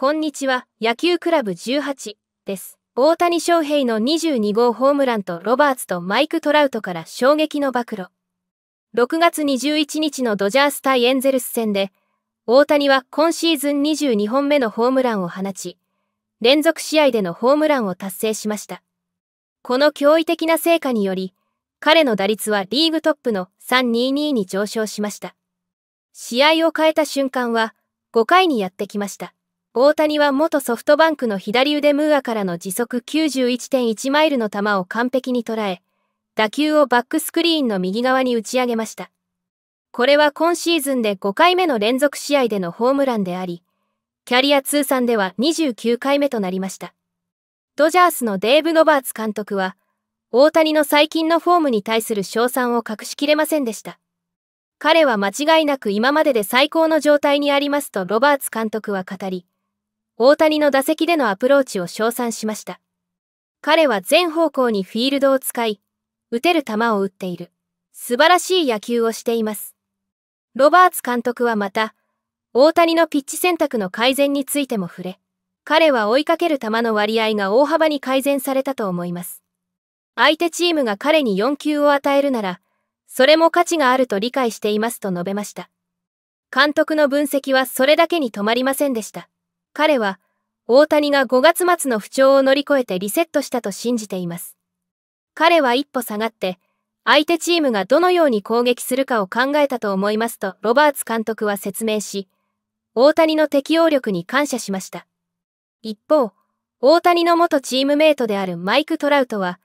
こんにちは、野球クラブ18です。大谷翔平の22号ホームランとロバーツとマイク・トラウトから衝撃の暴露。6月21日のドジャース対エンゼルス戦で、大谷は今シーズン22本目のホームランを放ち、連続試合でのホームランを達成しました。この驚異的な成果により、彼の打率はリーグトップの322に上昇しました。試合を変えた瞬間は5回にやってきました。大谷は元ソフトバンクの左腕ムーアからの時速91.1マイルの球を完璧に捉え、打球をバックスクリーンの右側に打ち上げました。これは今シーズンで5回目の連続試合でのホームランであり、キャリア通算では29回目となりました。ドジャースのデーブ・ノバーツ監督は、大谷の最近のフォームに対する称賛を隠しきれませんでした。彼は間違いなく今までで最高の状態にありますとロバーツ監督は語り、大谷の打席でのアプローチを称賛しました。彼は全方向にフィールドを使い、打てる球を打っている。素晴らしい野球をしています。ロバーツ監督はまた、大谷のピッチ選択の改善についても触れ、彼は追いかける球の割合が大幅に改善されたと思います。相手チームが彼に4球を与えるなら、それも価値があると理解していますと述べました。監督の分析はそれだけに止まりませんでした。彼は、大谷が5月末の不調を乗り越えてリセットしたと信じています。彼は一歩下がって、相手チームがどのように攻撃するかを考えたと思いますとロバーツ監督は説明し、大谷の適応力に感謝しました。一方、大谷の元チームメイトであるマイク・トラウトは、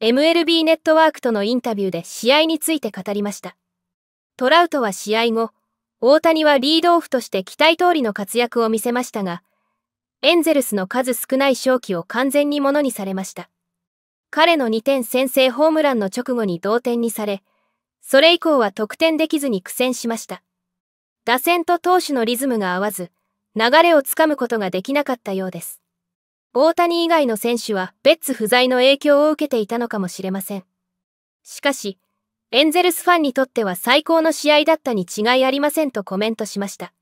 MLB ネットワークとのインタビューで試合について語りました。トラウトは試合後、大谷はリードオフとして期待通りの活躍を見せましたが、エンゼルスの数少ない勝機を完全にものにされました。彼の2点先制ホームランの直後に同点にされ、それ以降は得点できずに苦戦しました。打線と投手のリズムが合わず、流れをつかむことができなかったようです。大谷以外の選手はベッツ不在の影響を受けていたのかもしれません。しかし、エンゼルスファンにとっては最高の試合だったに違いありませんとコメントしました。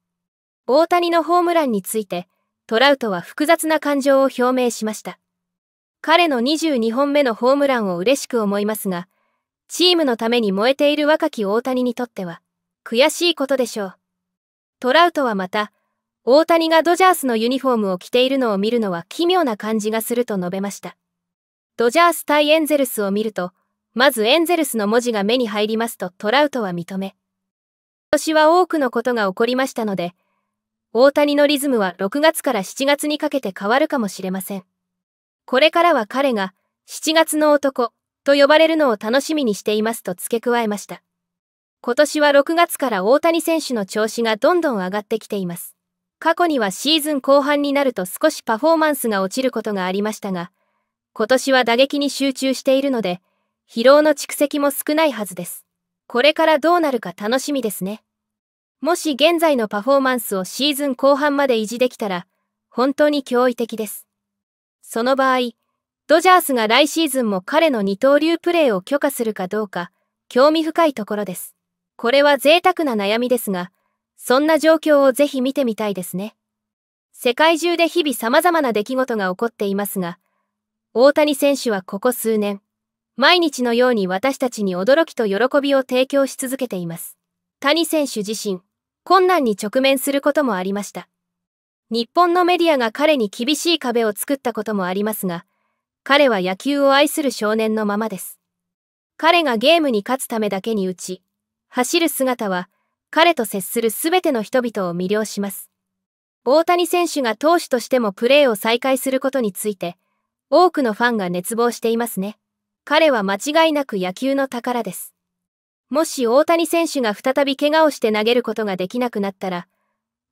大谷のホームランについて、トラウトは複雑な感情を表明しました。彼の22本目のホームランを嬉しく思いますが、チームのために燃えている若き大谷にとっては、悔しいことでしょう。トラウトはまた、大谷がドジャースのユニフォームを着ているのを見るのは奇妙な感じがすると述べました。ドジャース対エンゼルスを見ると、まずエンゼルスの文字が目に入りますとトラウトは認め。今年は多くのことが起こりましたので、大谷のリズムは6月から7月にかけて変わるかもしれません。これからは彼が7月の男と呼ばれるのを楽しみにしていますと付け加えました。今年は6月から大谷選手の調子がどんどん上がってきています。過去にはシーズン後半になると少しパフォーマンスが落ちることがありましたが、今年は打撃に集中しているので、疲労の蓄積も少ないはずです。これからどうなるか楽しみですね。もし現在のパフォーマンスをシーズン後半まで維持できたら、本当に驚異的です。その場合、ドジャースが来シーズンも彼の二刀流プレーを許可するかどうか、興味深いところです。これは贅沢な悩みですが、そんな状況をぜひ見てみたいですね。世界中で日々様々な出来事が起こっていますが、大谷選手はここ数年、毎日のように私たちに驚きと喜びを提供し続けています。谷選手自身、困難に直面することもありました。日本のメディアが彼に厳しい壁を作ったこともありますが、彼は野球を愛する少年のままです。彼がゲームに勝つためだけに打ち、走る姿は、彼と接する全ての人々を魅了します。大谷選手が投手としてもプレーを再開することについて、多くのファンが熱望していますね。彼は間違いなく野球の宝です。もし大谷選手が再び怪我をして投げることができなくなったら、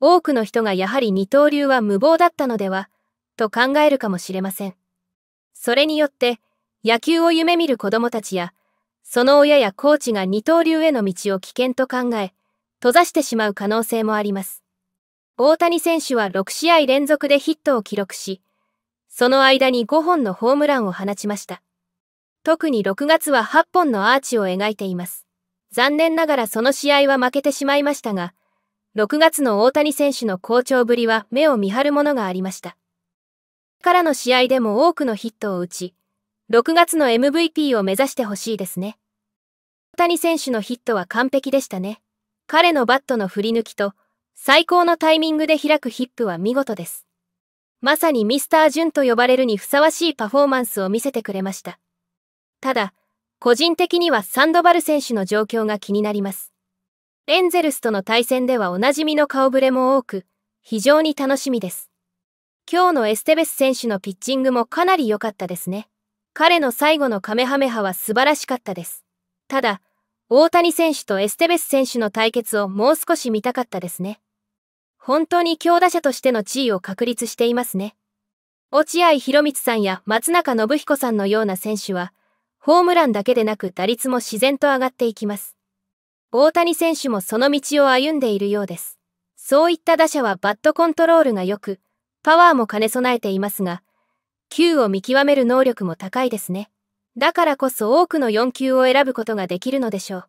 多くの人がやはり二刀流は無謀だったのでは、と考えるかもしれません。それによって、野球を夢見る子供たちや、その親やコーチが二刀流への道を危険と考え、閉ざしてしまう可能性もあります。大谷選手は6試合連続でヒットを記録し、その間に5本のホームランを放ちました。特に6月は8本のアーチを描いています。残念ながらその試合は負けてしまいましたが、6月の大谷選手の好調ぶりは目を見張るものがありました。からの試合でも多くのヒットを打ち、6月の MVP を目指してほしいですね。大谷選手のヒットは完璧でしたね。彼のバットの振り抜きと、最高のタイミングで開くヒップは見事です。まさにミスター・ジュンと呼ばれるにふさわしいパフォーマンスを見せてくれました。ただ、個人的にはサンドバル選手の状況が気になります。エンゼルスとの対戦ではおなじみの顔ぶれも多く、非常に楽しみです。今日のエステベス選手のピッチングもかなり良かったですね。彼の最後のカメハメハは素晴らしかったです。ただ、大谷選手とエステベス選手の対決をもう少し見たかったですね。本当に強打者としての地位を確立していますね。落合博満さんや松中信彦さんのような選手は、ホームランだけでなく打率も自然と上がっていきます。大谷選手もその道を歩んでいるようです。そういった打者はバットコントロールが良く、パワーも兼ね備えていますが、球を見極める能力も高いですね。だからこそ多くの4球を選ぶことができるのでしょう。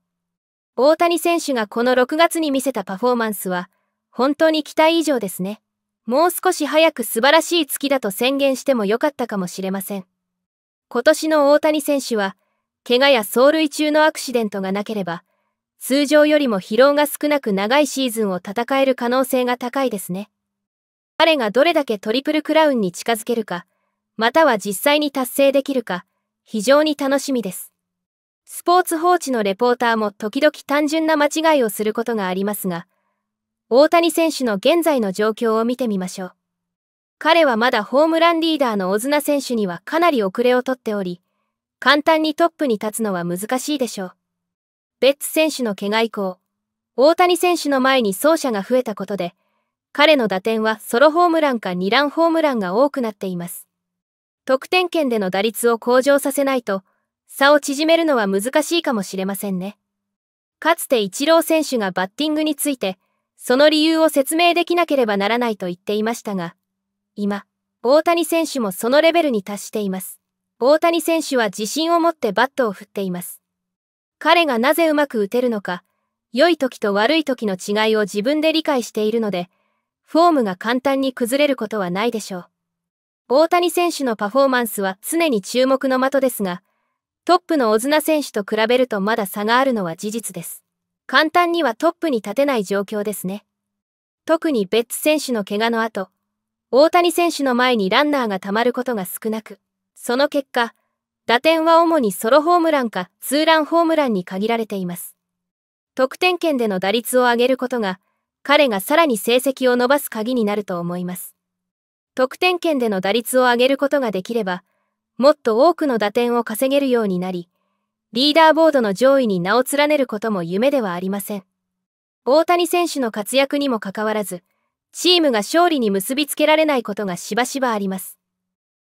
大谷選手がこの6月に見せたパフォーマンスは、本当に期待以上ですね。もう少し早く素晴らしい月だと宣言しても良かったかもしれません。今年の大谷選手は、怪我や走塁中のアクシデントがなければ、通常よりも疲労が少なく長いシーズンを戦える可能性が高いですね。彼がどれだけトリプルクラウンに近づけるか、または実際に達成できるか、非常に楽しみです。スポーツ報知のレポーターも時々単純な間違いをすることがありますが、大谷選手の現在の状況を見てみましょう。彼はまだホームランリーダーのオズナ選手にはかなり遅れをとっており、簡単にトップに立つのは難しいでしょう。ベッツ選手の怪我以降、大谷選手の前に走者が増えたことで、彼の打点はソロホームランか2ランホームランが多くなっています。得点圏での打率を向上させないと、差を縮めるのは難しいかもしれませんね。かつてイチロー選手がバッティングについて、その理由を説明できなければならないと言っていましたが、今、大谷選手もそのレベルに達しています。大谷選手は自信を持ってバットを振っています。彼がなぜうまく打てるのか、良い時と悪い時の違いを自分で理解しているので、フォームが簡単に崩れることはないでしょう。大谷選手のパフォーマンスは常に注目の的ですが、トップのオズナ選手と比べるとまだ差があるのは事実です。簡単にはトップに立てない状況ですね。特にベッツ選手の怪我の後、大谷選手の前にランナーがたまることが少なく、その結果、打点は主にソロホームランかツーランホームランに限られています。得点圏での打率を上げることが、彼がさらに成績を伸ばす鍵になると思います。得点圏での打率を上げることができれば、もっと多くの打点を稼げるようになり、リーダーボードの上位に名を連ねることも夢ではありません。大谷選手の活躍にもかかわらず、チームが勝利に結びつけられないことがしばしばあります。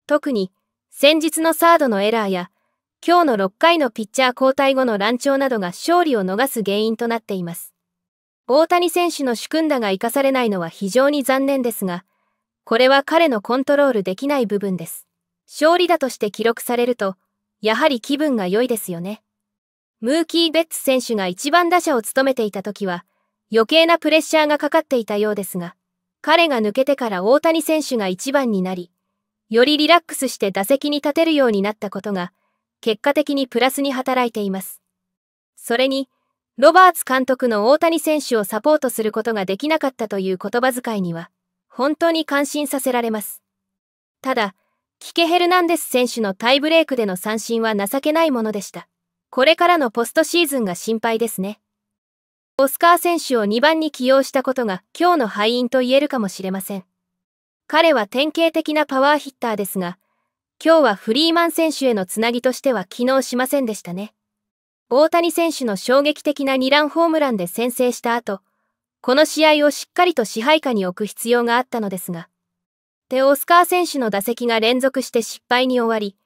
特に、先日のサードのエラーや、今日の6回のピッチャー交代後の乱調などが勝利を逃す原因となっています。大谷選手の主君打が生かされないのは非常に残念ですが、これは彼のコントロールできない部分です。勝利打として記録されると、やはり気分が良いですよね。ムーキー・ベッツ選手が一番打者を務めていた時は、余計なプレッシャーがかかっていたようですが、彼が抜けてから大谷選手が一番になり、よりリラックスして打席に立てるようになったことが、結果的にプラスに働いています。それに、ロバーツ監督の大谷選手をサポートすることができなかったという言葉遣いには、本当に感心させられます。ただ、キケヘルナンデス選手のタイブレークでの三振は情けないものでした。これからのポストシーズンが心配ですね。オスカー選手を2番に起用したことが今日の敗因と言えるかもしれません。彼は典型的なパワーヒッターですが、今日はフリーマン選手へのつなぎとしては機能しませんでしたね。大谷選手の衝撃的な2ランホームランで先制した後、この試合をしっかりと支配下に置く必要があったのですが、でオスカー選手の打席が連続して失敗に終わり、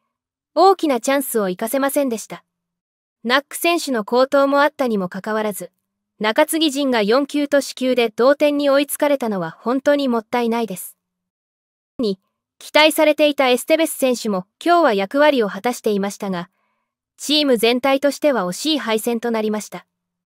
大きなチャンスを生かせませんでした。ナック選手の好投もあったにもかかわらず、中継ぎ陣が4球と死球で同点に追いつかれたのは本当にもったいないです。に、期待されていたエステベス選手も今日は役割を果たしていましたが、チーム全体としては惜しい敗戦となりました。